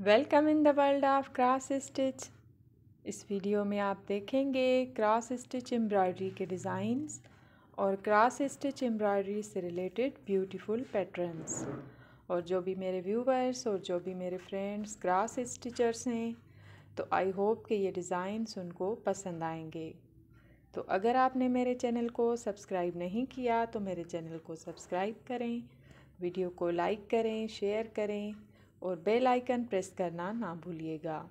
welcome in the world of cross stitch इस video में आप देखेंगे क्रॉस स्टिच एम्ब्रॉयडरी के डिज़ाइंस और क्रॉस स्टिच एम्ब्रॉयडरी से रिलेटेड ब्यूटीफुल पैटर्न्स और जो भी मेरे व्यूवर्स और जो भी मेरे फ्रेंड्स क्रॉस स्टिचर्स हैं तो आई होप कि ये डिज़ाइंस उनको पसंद आएंगे तो अगर आपने मेरे चैनल को सब्सक्राइब नहीं किया तो मेरे चैनल को सब्सक्राइब करें वीडियो को लाइक करें शेयर करें और बेल आइकन प्रेस करना ना भूलिएगा